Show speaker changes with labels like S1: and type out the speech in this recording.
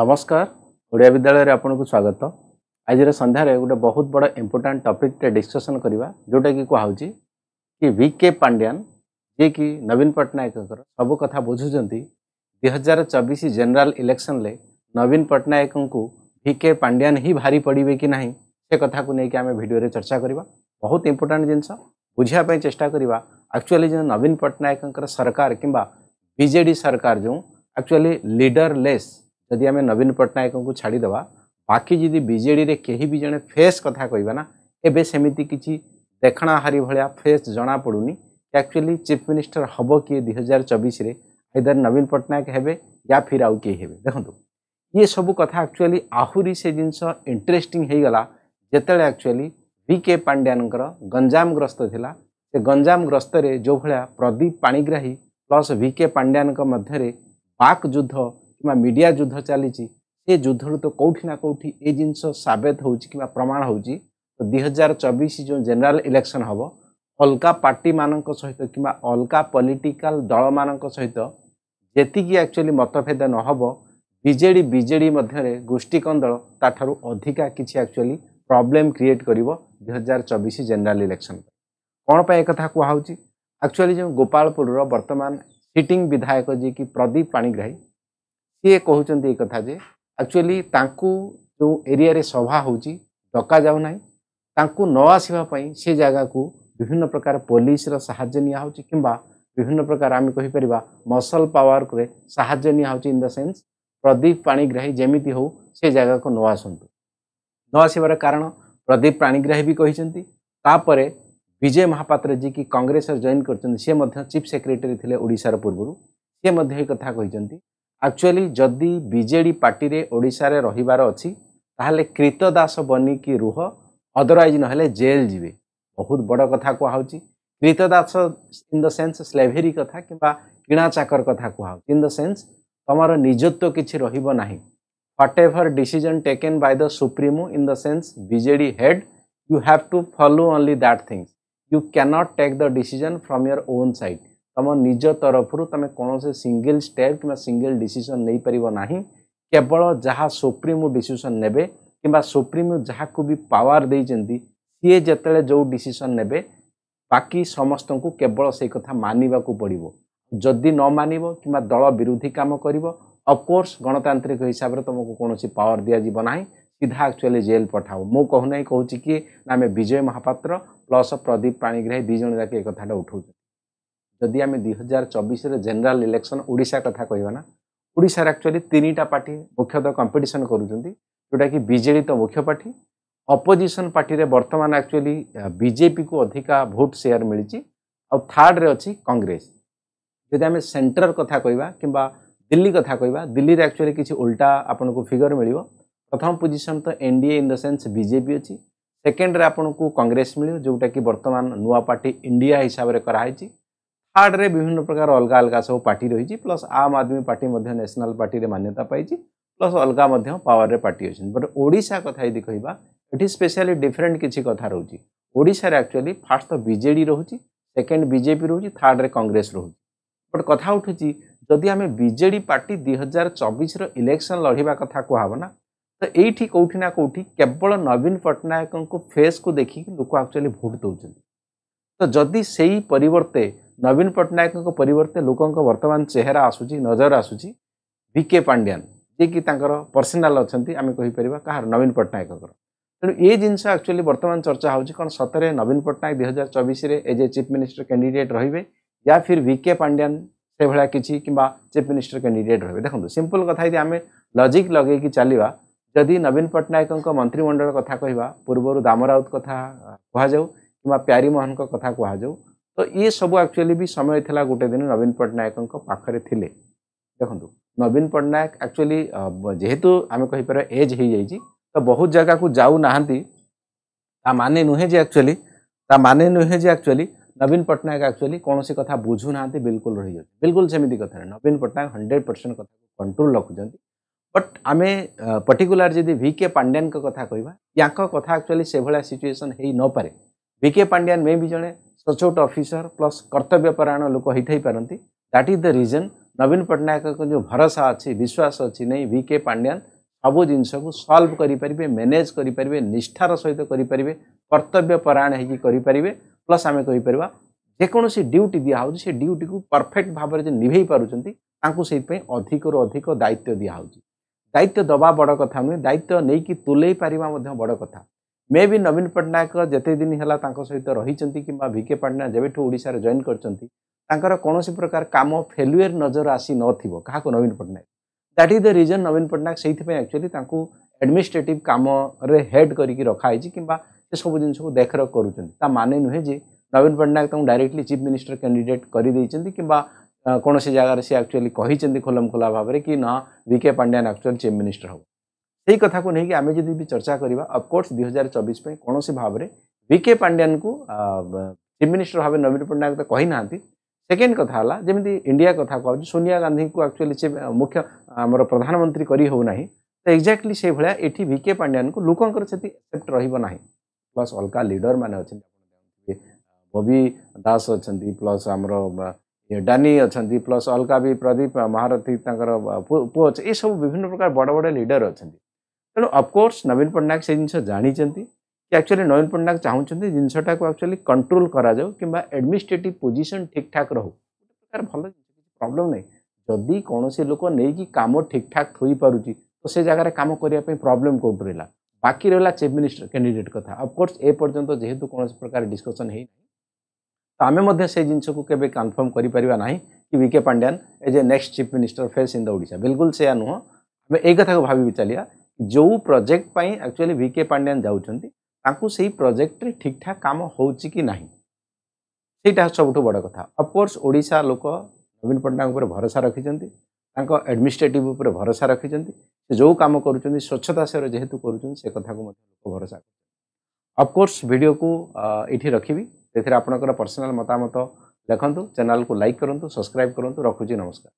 S1: ନମସ୍କାର ଓଡ଼ିଆ ବିଦ୍ୟାଳୟରେ ଆପଣଙ୍କୁ ସ୍ୱାଗତ ଆଜିର ସନ୍ଧ୍ୟାରେ ଗୋଟେ ବହୁତ ବଡ଼ ଇମ୍ପୋର୍ଟାଣ୍ଟ ଟପିକ୍ଟେ ଡିସ୍କସନ୍ କରିବା ଯେଉଁଟାକି କୁହାହେଉଛି କି ଭି କେ ପାଣ୍ଡିଆନ ଯିଏକି ନବୀନ ପଟ୍ଟନାୟକଙ୍କର ସବୁ କଥା ବୁଝୁଛନ୍ତି ଦୁଇହଜାର ଚବିଶ ଜେନେରାଲ ଇଲେକ୍ସନରେ ନବୀନ ପଟ୍ଟନାୟକଙ୍କୁ ଭି କେ ପାଣ୍ଡିଆନ ହିଁ ଭାରି ପଡ଼ିବେ କି ନାହିଁ ସେ କଥାକୁ ନେଇକି ଆମେ ଭିଡ଼ିଓରେ ଚର୍ଚ୍ଚା କରିବା ବହୁତ ଇମ୍ପୋର୍ଟାଣ୍ଟ ଜିନିଷ ବୁଝିବା ପାଇଁ ଚେଷ୍ଟା କରିବା ଆକ୍ଚୁଆଲି ଯେଉଁ ନବୀନ ପଟ୍ଟନାୟକଙ୍କର ସରକାର କିମ୍ବା ବିଜେଡ଼ି ସରକାର ଯେଉଁ ଆକ୍ଚୁଆଲି ଲିଡରଲେସ୍ ଯଦି ଆମେ ନବୀନ ପଟ୍ଟନାୟକଙ୍କୁ ଛାଡ଼ିଦେବା ବାକି ଯଦି ବିଜେଡ଼ିରେ କେହି ବି ଜଣେ ଫ୍ରେଶ୍ କଥା କହିବା ନା ଏବେ ସେମିତି କିଛି ଦେଖଣାହାରୀ ଭଳିଆ ଫ୍ରେଶ୍ ଜଣାପଡ଼ୁନି ଆକ୍ଚୁଆଲି ଚିଫ୍ ମିନିଷ୍ଟର ହେବ କିଏ ଦୁଇ ହଜାର ଚବିଶରେ ଆଇଦର ନବୀନ ପଟ୍ଟନାୟକ ହେବେ ୟା ଫିର୍ ଆଉ କିଏ ହେବେ ଦେଖନ୍ତୁ ଇଏ ସବୁ କଥା ଆକ୍ଚୁଆଲି ଆହୁରି ସେ ଜିନିଷ ଇଣ୍ଟରେଷ୍ଟିଂ ହେଇଗଲା ଯେତେବେଳେ ଆକ୍ଚୁଆଲି ଭି କେ ପାଣ୍ଡିଆନଙ୍କର ଗଞ୍ଜାମ ଗ୍ରସ୍ତ ଥିଲା ସେ ଗଞ୍ଜାମ ଗ୍ରସ୍ତରେ ଯେଉଁଭଳିଆ Pradeep Panigrahi plus V K ପାଣ୍ଡିଆନଙ୍କ ମଧ୍ୟରେ ବାକ୍ ଯୁଦ୍ଧ কিংবা ମିଡ଼ିଆ ଯୁଦ୍ଧ ଚାଲିଛି ସେ ଯୁଦ୍ଧରୁ ତ କେଉଁଠି ନା କେଉଁଠି ଏ ଜିନିଷ ସାବେତ ହେଉଛି କିମ୍ବା ପ୍ରମାଣ ହେଉଛି ତ ଦୁଇ ହଜାର ଚବିଶ ଯେଉଁ ଜେନେରାଲ ଇଲେକ୍ସନ୍ ହେବ ଅଲଗା ପାର୍ଟିମାନଙ୍କ ସହିତ କିମ୍ବା ଅଲଗା ପଲିଟିକାଲ ଦଳମାନଙ୍କ ସହିତ ଯେତିକି ଆକ୍ଚୁଆଲି ମତଭେଦ ନ ହେବ ବିଜେଡ଼ି ବିଜେଡ଼ି ମଧ୍ୟରେ ଗୋଷ୍ଠୀ କନ୍ଦଳ ତାଠାରୁ ଅଧିକା କିଛି ଆକ୍ଚୁଆଲି ପ୍ରୋବ୍ଲେମ୍ କ୍ରିଏଟ୍ କରିବ ଦୁଇ ହଜାର ଚବିଶ ଜେନେରାଲ ଇଲେକ୍ସନ୍ ପାଇଁ କ'ଣ ପାଇଁ ଏକଥା କୁହାହେଉଛି ଆକ୍ଚୁଆଲି ଯେଉଁ ଗୋପାଳପୁରର ବର୍ତ୍ତମାନ ସିଟିଂ ବିଧାୟକ ଯିଏକି ପ୍ରଦୀପ ପାଣିଗ୍ରାହୀ ସିଏ କହୁଛନ୍ତି ଏ କଥା ଯେ ଆକ୍ଚୁଆଲି ତାଙ୍କୁ ଯେଉଁ ଏରିଆରେ ସଭା ହେଉଛି ଡକାଯାଉନାହିଁ ତାଙ୍କୁ ନ ଆସିବା ପାଇଁ ସେ ଜାଗାକୁ ବିଭିନ୍ନ ପ୍ରକାର ପୋଲିସର ସାହାଯ୍ୟ ନିଆହେଉଛି କିମ୍ବା ବିଭିନ୍ନ ପ୍ରକାର ଆମେ କହିପାରିବା ମସଲ ପାୱାରରେ ସାହାଯ୍ୟ ନିଆହେଉଛି in the sense Pradeep Panigrahi ଯେମିତି ହେଉ ସେ ଜାଗାକୁ ନ ଆସନ୍ତୁ ନ ଆସିବାର କାରଣ ପ୍ରଦୀପ ପାଣିଗ୍ରାହୀ ବି କହିଛନ୍ତି ତାପରେ ବିଜୟ ମହାପାତ୍ର ଯିଏ କି କଂଗ୍ରେସରେ ଜଏନ୍ କରିଛନ୍ତି ସେ ମଧ୍ୟ ଚିଫ୍ ସେକ୍ରେଟାରୀ ଥିଲେ ଓଡ଼ିଶାର ପୂର୍ବରୁ ସେ ମଧ୍ୟ ଏ କଥା କହିଛନ୍ତି आकचुअली जदि बजे पार्टी रे रही रे रहिबार कृतदास बनी कि रुह अदरवाइज ना जेल जिवे बहुत बड़ कथा को आउछि कृतदास इन द सेन्स स्लेभेरी कथ किबा किणा चाकर कथा को इन द सेंस तमार निजत्व कि रही whatever decision taken by the supremo in the sense BJD head you have to follow only that things you can not take the decision from your own side ତୁମ ନିଜ ତରଫରୁ ତୁମେ କୌଣସି single step କିମ୍ବା single decision ନେଇପାରିବ ନାହିଁ କେବଳ ଯାହା ସୁପ୍ରିମ୍ ଡିସିସନ୍ ନେବେ କିମ୍ବା ସୁପ୍ରିମ୍ ଯାହାକୁ ବି ପାୱାର ଦେଇଛନ୍ତି ସିଏ ଯେତେବେଳେ ଯେଉଁ ଡିସିସନ୍ ନେବେ ବାକି ସମସ୍ତଙ୍କୁ କେବଳ ସେଇ କଥା ମାନିବାକୁ ପଡ଼ିବ ଯଦି ନ ମାନିବ କିମ୍ବା ଦଳ ବିରୋଧୀ କାମ କରିବ ଅଫକୋର୍ସ ଗଣତାନ୍ତ୍ରିକ ହିସାବରେ ତୁମକୁ କୌଣସି ପାୱାର ଦିଆଯିବ ନାହିଁ ସିଧା ଆକ୍ଚୁଆଲି ଜେଲ୍ ପଠାଅ ମୁଁ କହୁନାହିଁ କହୁଛି କି ଆମେ ବିଜୟ ମହାପାତ୍ର ପ୍ଲସ୍ ପ୍ରଦୀପ ପାଣିଗ୍ରାହୀ ଦୁଇ ଜଣ ଯାକ ଏ କଥାଟା ଉଠାଉଛନ୍ତି ଯଦି ଆମେ ଦୁଇ ହଜାର ଚବିଶରେ ଜେନେରାଲ ଇଲେକ୍ସନ୍ ଓଡ଼ିଶା କଥା କହିବା ନା ଓଡ଼ିଶାରେ ଆକ୍ଚୁଆଲି ତିନିଟା ପାର୍ଟି ମୁଖ୍ୟତଃ କମ୍ପିଟିସନ୍ କରୁଛନ୍ତି ଯେଉଁଟାକି ବିଜେଡ଼ି ତ ମୁଖ୍ୟ ପାର୍ଟି ଅପୋଜିସନ୍ ପାର୍ଟିରେ ବର୍ତ୍ତମାନ ଆକ୍ଚୁଆଲି ବିଜେପିକୁ ଅଧିକା ଭୋଟ୍ ସେୟାର ମିଳିଛି ଆଉ ଥାର୍ଡ଼ରେ ଅଛି କଂଗ୍ରେସ ଯଦି ଆମେ ସେଣ୍ଟର କଥା କହିବା କିମ୍ବା ଦିଲ୍ଲୀ କଥା କହିବା ଦିଲ୍ଲୀରେ ଆକ୍ଚୁଆଲି କିଛି ଓଲଟା ଆପଣଙ୍କୁ ଫିଗର ମିଳିବ ପ୍ରଥମ ପୋଜିସନ୍ ତ N D A in the sense BJP ଅଛି ସେକେଣ୍ଡରେ ଆପଣଙ୍କୁ କଂଗ୍ରେସ ମିଳିବ ଯେଉଁଟାକି ବର୍ତ୍ତମାନ ନୂଆ ପାର୍ଟି ଇଣ୍ଡିଆ ହିସାବରେ କରାହେଇଛି ହାର୍ଡ଼ରେ ବିଭିନ୍ନ ପ୍ରକାର ଅଲଗା ଅଲଗା ସବୁ ପାର୍ଟି ରହିଛି ପ୍ଲସ୍ ଆମ୍ ଆଦମୀ ପାର୍ଟି ମଧ୍ୟ ନ୍ୟାସନାଲ୍ ପାର୍ଟିରେ ମାନ୍ୟତା ପାଇଛି ପ୍ଲସ୍ ଅଲଗା ମଧ୍ୟ ପାୱାରରେ ପାର୍ଟି ଅଛନ୍ତି ବଟ୍ ଓଡ଼ିଶା କଥା ଯଦି କହିବା ଏଠି ସ୍ପେଶାଲି ଡିଫରେଣ୍ଟ କିଛି କଥା ରହୁଛି ଓଡ଼ିଶାରେ ଆକ୍ଚୁଆଲି ଫାର୍ଷ୍ଟ ତ ବିଜେଡ଼ି ରହୁଛି ସେକେଣ୍ଡ ବିଜେପି ରହୁଛି ଥାର୍ଡ଼ରେ କଂଗ୍ରେସ ରହୁଛି ବଟ୍ କଥା ଉଠୁଛି ଯଦି ଆମେ ବିଜେଡ଼ି ପାର୍ଟି ଦୁଇ ହଜାର ଚବିଶର ଇଲେକ୍ସନ୍ ଲଢ଼ିବା କଥା କୁହାହେବ ନା ତ ଏଇଠି କେଉଁଠି ନା କେଉଁଠି କେବଳ ନବୀନ ପଟ୍ଟନାୟକଙ୍କୁ ଫେସ୍କୁ ଦେଖିକି ଲୋକ ଆକ୍ଚୁଆଲି ଭୋଟ୍ ଦେଉଛନ୍ତି तो जदि से ही परिवर्ते नवीन पट्टनायक परिवर्ते लोक वर्तमान चेहरा आसूँ नजर आसूची बीके पांड्यान कि पर्सनाल अच्छा आम कहीपर कह नवीन पट्टनायक तेणु ये जिनस एक्चुअली बर्तमान चर्चा हो कौन सतरे नवीन पट्टनायक दुई हजार चबीश में as a chief minister candidate रे या फिर विके पांड्यान से भाया किसी कि चिफ मिनिस्टर कैंडिडेट रे देखो सिंपल ये आम लजिक लगे चल जदि नवीन पट्टनायक मंत्रिमंडल कथ कह पूर्व दाम राउत कथ कहु प्यारी मोहन कथा कह तो ये सब एक्चुअली भी समय थी गोटे दिन नवीन पट्टनायक पाखे थे देखो नवीन पट्टनायक एक्चुअली जेहेतु आम कहीपर एज हो जाइए तो बहुत जगह को जाऊ ता माने नुहे जी एक्चुअली मान नुहे जी एक्चुअली नवीन पटनायक एक्चुअली कौन से कथ बुझू ना बिल्कुल रही जाए बिल्कुल सेमती कथ नवीन पटनायक हंड्रेड परसेंट कथ कंट्रोल रखुच्च बट आम पर्टिकुला जी भिके पांड्यान कथ कह क्या कथ एक्चुअली से भाया सिचुएसन हो नपे विके पांड्यान में भी जड़े सचोट अफिसर प्लस कर्तव्यपरायण लोक होती that is the reason Naveen Pattanaik जो भरोसा अच्छी विश्वास अच्छी नहीं विके पांड्यान सब जिनस को सल्व करेंगे मैनेज करेंगे निष्ठार सहित करेंगे कर्तव्यपरायण होपारे प्लस आम कहीपर जेकोसी ड्यूटी दिहु से ड्यूटी को परफेक्ट भाव में निभे पार्टी अधिक रु अधिक दायित्व दिहित्व दवा बड़ कथ नुहे दायित्व नहीं कि तुले पार्बा बड़ कथ मे भी नवीन पट्टनायक जिते दिन है सहित रही कि भिके पाटना जब ओडार जॉइन कर कौन प्रकार कम फेलुएर नजर आसी न क्या Naveen Pattanaik that is the reason Naveen Pattanaik से एक्चुअली एडमिनिस्ट्रेट कम हेड करके रखाई कि सब जिन देखरेख कर माने नुहे Naveen Pattanaik directly chief minister candidate कर कि कौन जगार सी एक्चुअली खोलम खोला भाव में कि ना V K Pandian actually chief minister हम ସେହି କଥାକୁ ନେଇକି ଆମେ ଯଦି ବି ଚର୍ଚ୍ଚା କରିବା ଅଫକୋର୍ସ ଦୁଇ ହଜାର ଚବିଶ ପାଇଁ କୌଣସି ଭାବରେ ବିକେ ପାଣ୍ଡିଆନଙ୍କୁ ଚିଫ୍ ମିନିଷ୍ଟର ଭାବେ ନବୀନ ପଟ୍ଟନାୟକ ତ କହିନାହାନ୍ତି ସେକେଣ୍ଡ କଥା ହେଲା ଯେମିତି ଇଣ୍ଡିଆ କଥା କହୁଛି ସୋନିଆ ଗାନ୍ଧୀଙ୍କୁ ଆକ୍ଚୁଆଲି ସେ ମୁଖ୍ୟ ଆମର ପ୍ରଧାନମନ୍ତ୍ରୀ କରି ହେଉନାହିଁ ତ ଏକ୍ଜାକ୍ଟଲି ସେଇଭଳିଆ ଏଠି ଭିକେ ପାଣ୍ଡିଆନଙ୍କୁ ଲୋକଙ୍କର ସେଠି ଏକ୍ସେପ୍ଟ ରହିବ ନାହିଁ ପ୍ଲସ୍ ଅଲଗା ଲିଡରମାନେ ଅଛନ୍ତି ଆପଣ ବବି ଦାସ ଅଛନ୍ତି ପ୍ଲସ୍ ଆମର ଡାନି ଅଛନ୍ତି ପ୍ଲସ୍ ଅଲଗା ବି ପ୍ରଦୀପ ମହାରଥୀ ତାଙ୍କର ପୁଅ ଅଛି ଏସବୁ ବିଭିନ୍ନ ପ୍ରକାର ବଡ଼ ବଡ଼ ଲିଡର ଅଛନ୍ତି तेणु अफकोर्स नवीन पट्टनायक से जिन जानते कि एक्चुअली नवीन पट्टनायक चाहूँ जिनसटा को आकचुअली कंट्रोल करवा एडमिनिस्ट्रेटिव पोजिशन ठीक ठाक रो गोटे प्रकार भल प्रोब्लम ना जदि कौन लोक नहीं कम ठीक ठाक हो पारे तो से जगह कम करने प्रोब्लेम कौट रहा बाकी रहा चिफ मिनिस्टर कैंडिडेट कथ अफकोर्स एपर्तंत जेहेतु कौन प्रकार डिस्कसन है तो आम से जिनस कोफर्म करना कि V K Pandian as a next chief minister face in the ओडा बिलकुल से नुह आम एक कथा को भाभी चलिया जो प्रोजेक्ट पर एक्चुअली भिके पांड्यान जाऊँगी प्रोजेक्ट रे ठीक ठाक कम हो कि ना ସେଇଟା ସବୁଠୁ ବଡ଼ କଥା ଅଫକୋର୍ସ ଓଡ଼ିଶା ଲୋକ ନବୀନ ପଟ୍ଟନାୟକ ଉପରେ ଭରସା ରଖିଛନ୍ତି ତାଙ୍କ ଆଡ଼ମିନିଷ୍ଟ୍ରେଟିଭ୍ ଉପରେ ଭରସା ରଖିଛନ୍ତି ସେ ଯେଉଁ କାମ କରୁଛନ୍ତି ସ୍ୱଚ୍ଛତା ସେବା ଯେହେତୁ କରୁଛନ୍ତି ସେ କଥାକୁ ମଧ୍ୟ ଲୋକ ଭରସା କରୁଛନ୍ତି ଅଫକୋର୍ସ ଭିଡ଼ିଓକୁ ଏଇଠି ରଖିବି ସେଥିରେ ଆପଣଙ୍କର ପର୍ସନାଲ୍ ମତାମତ ଲେଖନ୍ତୁ ଚ୍ୟାନେଲ୍କୁ ଲାଇକ୍ କରନ୍ତୁ ସବସ୍କ୍ରାଇବ୍ କରନ୍ତୁ ରଖୁଛି ନମସ୍କାର